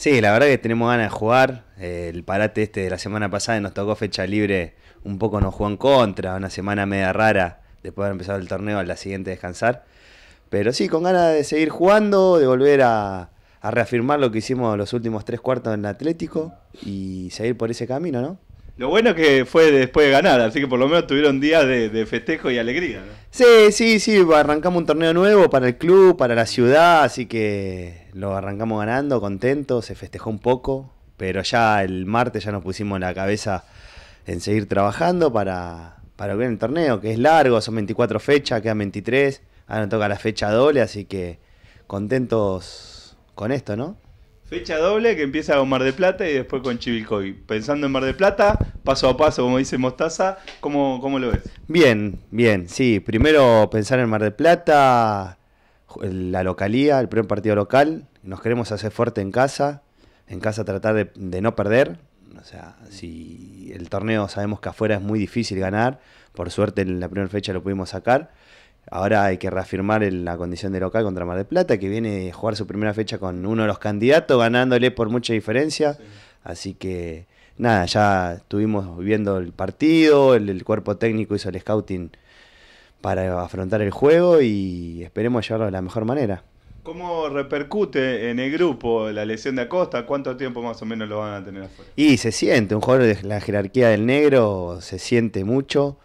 Sí, la verdad que tenemos ganas de jugar. el parate este de la semana pasada nos tocó fecha libre, un poco nos jugó en contra, una semana media rara después de haber empezado el torneo, a la siguiente descansar. Pero sí, con ganas de seguir jugando, de volver a, a reafirmar lo que hicimos los últimos tres cuartos en el Atlético y seguir por ese camino, ¿no? Lo bueno es que fue después de ganar, así que por lo menos tuvieron días de, de festejo y alegría. sí Sí, sí, sí, arrancamos un torneo nuevo para el club, para la ciudad, así que lo arrancamos ganando, contentos, se festejó un poco, pero ya el martes ya nos pusimos la cabeza en seguir trabajando para, para ver el torneo, que es largo, son 24 fechas, quedan 23, ahora nos toca la fecha doble, así que contentos con esto, ¿no? Fecha doble que empieza con Mar de Plata y después con Chivilcoy. Pensando en Mar de Plata, paso a paso, como dice Mostaza, ¿cómo, cómo lo ves? Bien, bien, sí. Primero pensar en Mar de Plata, la localía, el primer partido local. Nos queremos hacer fuerte en casa, en casa tratar de, de no perder. O sea, si el torneo sabemos que afuera es muy difícil ganar, por suerte en la primera fecha lo pudimos sacar. Ahora hay que reafirmar la condición de local contra Mar del Plata, que viene a jugar su primera fecha con uno de los candidatos, ganándole por mucha diferencia. Así que, nada, ya estuvimos viendo el partido, el, el, cuerpo técnico hizo el scouting para afrontar el juego y esperemos llevarlo de la mejor manera. ¿Cómo repercute en el grupo la lesión de Acosta? ¿Cuánto tiempo más o menos lo van a tener afuera? Y se siente, un jugador de la jerarquía del negro se siente mucho.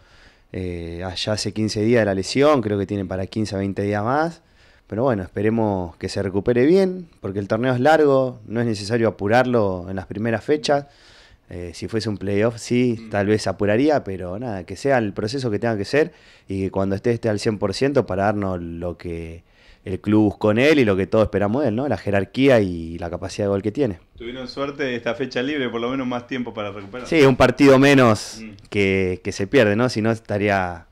Eh, allá ah, hace 15 días de la lesión, creo que tiene para 15 a 20 días más. Pero bueno, esperemos que se recupere bien, porque el torneo es largo, no es necesario apurarlo en las primeras fechas. Eh, si fuese un playoff, sí, tal vez apuraría, pero nada, que sea el proceso que tenga que ser y que cuando esté esté al 100% para darnos lo que, el club con él y lo que todos esperamos de él, ¿no? La jerarquía y la capacidad de gol que tiene. Tuvieron suerte esta fecha libre, por lo menos más tiempo para recuperar. Sí, un partido menos mm. que, se pierde, ¿no? Si no estaría,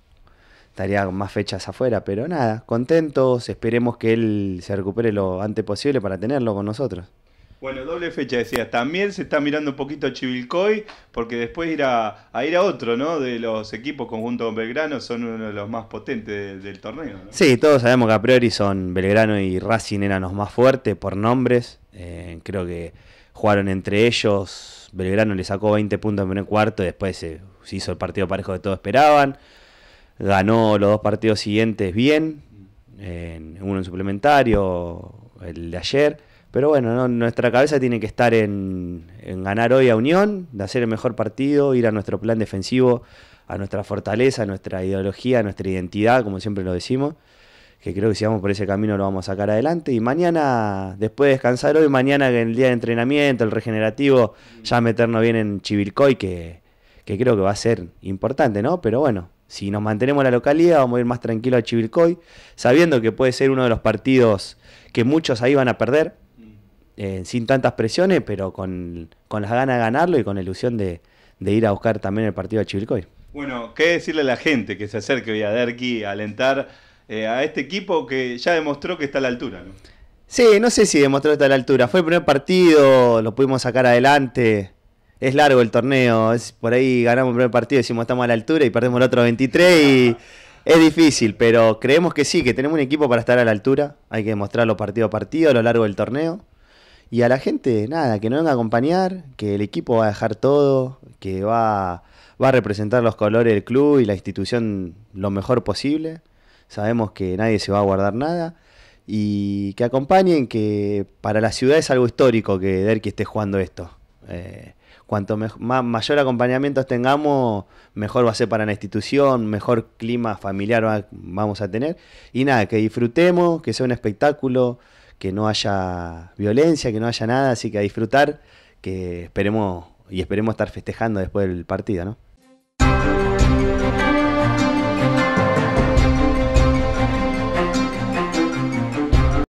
estaría más fechas afuera, pero nada, contentos, esperemos que él se recupere lo antes posible para tenerlo con nosotros. Bueno, doble fecha decías. También se está mirando un poquito a Chivilcoy, porque después ir a, ir a otro, ¿no? De los equipos conjuntos con Belgrano, son uno de los más potentes del, torneo. ¿no? Sí, todos sabemos que a priori son Belgrano y Racing eran los más fuertes por nombres. Eh, creo que jugaron entre ellos. Belgrano le sacó 20 puntos en primer cuarto, y después se, hizo el partido parejo que todos esperaban. Ganó los dos partidos siguientes bien, en uno en suplementario, el de ayer pero bueno, no, nuestra cabeza tiene que estar en, ganar hoy a Unión, de hacer el mejor partido, ir a nuestro plan defensivo, a nuestra fortaleza, a nuestra ideología, a nuestra identidad, como siempre lo decimos, que creo que si vamos por ese camino lo vamos a sacar adelante. Y mañana, después de descansar hoy, mañana en el día de entrenamiento, el regenerativo, ya meternos bien en Chivilcoy, que, creo que va a ser importante, ¿no? Pero bueno, si nos mantenemos en la localidad, vamos a ir más tranquilo a Chivilcoy, sabiendo que puede ser uno de los partidos que muchos ahí van a perder eh, sin tantas presiones, pero con, las ganas de ganarlo y con la ilusión de, ir a buscar también el partido de Chivilcoy. Bueno, ¿qué decirle a la gente que se acerque hoy a Derqui a alentar eh, a este equipo que ya demostró que está a la altura? Sí, no sé si demostró que está a la altura. Fue el primer partido, lo pudimos sacar adelante. Es largo el torneo, es, por ahí ganamos el primer partido, decimos estamos a la altura y perdemos el otro 23 y... Es difícil, pero creemos que sí, que tenemos un equipo para estar a la altura. Hay que demostrarlo partido a partido a lo largo del torneo. Y a la gente, nada, que no venga a acompañar, que el equipo va a dejar todo, que va, va a representar los colores del club y la institución lo mejor posible. Sabemos que nadie se va a guardar nada. Y que acompañen, que para la ciudad es algo histórico que que esté jugando esto. Eh, cuanto más, mayor acompañamiento tengamos, mejor va a ser para la institución, mejor clima familiar vamos a tener. Y nada, que disfrutemos, que sea un espectáculo, que no haya violencia, que no haya nada, así que a disfrutar, que esperemos y esperemos estar festejando después del partido, ¿no?